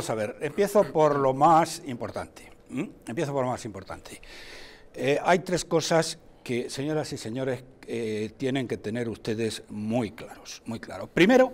Vamos a ver, empiezo por lo más importante. Empiezo por lo más importante. Eh, hay tres cosas que, señoras y señores, eh, tienen que tener ustedes muy claros, muy claro. Primero,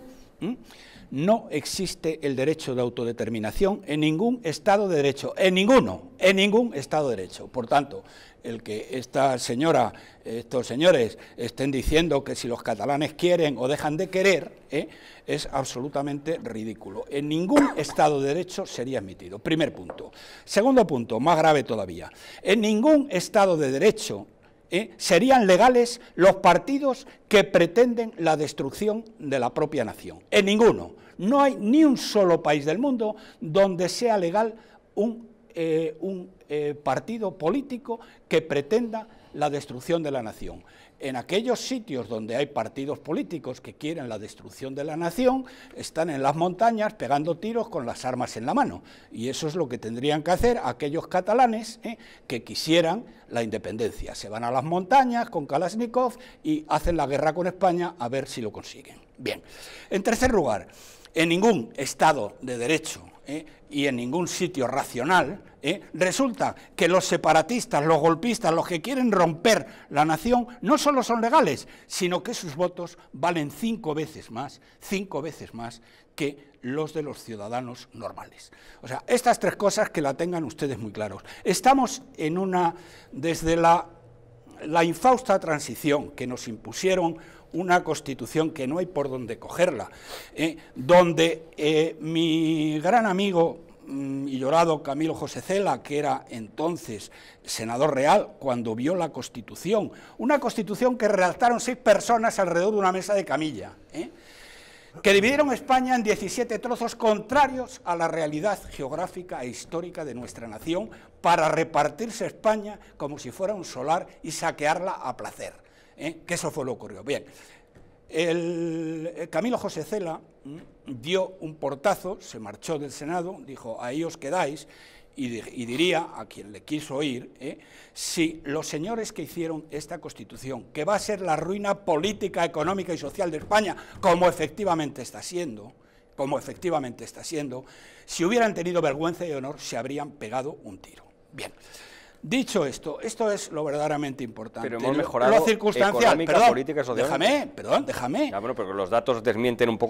no existe el derecho de autodeterminación en ningún Estado de Derecho, en ninguno, en ningún Estado de Derecho. Por tanto, el que esta señora, estos señores estén diciendo que si los catalanes quieren o dejan de querer, ¿eh? es absolutamente ridículo. En ningún Estado de Derecho sería admitido. Primer punto. Segundo punto, más grave todavía. En ningún Estado de Derecho ¿eh? serían legales los partidos que pretenden la destrucción de la propia nación. En ninguno. No hay ni un solo país del mundo donde sea legal un, eh, eh, partido político que pretenda la destrucción de la nación. En aquellos sitios donde hay partidos políticos que quieren la destrucción de la nación, están en las montañas pegando tiros con las armas en la mano. Y eso es lo que tendrían que hacer aquellos catalanes ¿eh? que quisieran la independencia. Se van a las montañas con Kalashnikov y hacen la guerra con España a ver si lo consiguen. Bien. En tercer lugar, en ningún Estado de Derecho ¿eh? y en ningún sitio racional ¿eh? resulta que los separatistas, los golpistas, los que quieren romper la nación, no solo son legales, sino que sus votos valen cinco veces más, cinco veces más que los de los ciudadanos normales. O sea, estas tres cosas que la tengan ustedes muy claros. Estamos en una, desde la, la infausta transición que nos impusieron una constitución que no hay por dónde cogerla, ¿eh? donde eh, mi gran amigo mm, y llorado Camilo José Cela, que era entonces senador real, cuando vio la constitución, una constitución que redactaron seis personas alrededor de una mesa de camilla, ¿eh? que dividieron España en 17 trozos contrarios a la realidad geográfica e histórica de nuestra nación para repartirse España como si fuera un solar y saquearla a placer. ¿eh? que eso fue lo que ocurrió. Bien, el eh, Camilo José Cela dio un portazo, se marchó del Senado, dijo, ahí os quedáis, y, diría a quien le quiso oír, ¿eh? si los señores que hicieron esta Constitución, que va a ser la ruina política, económica y social de España, como efectivamente está siendo, como efectivamente está siendo, si hubieran tenido vergüenza y honor, se habrían pegado un tiro. Bien. Dicho esto, esto es lo verdaderamente importante. Pero hemos mejorado lo circunstancial, económica, perdón, Déjame, perdón, déjame. Ya, bueno, pero los datos desmienten un poco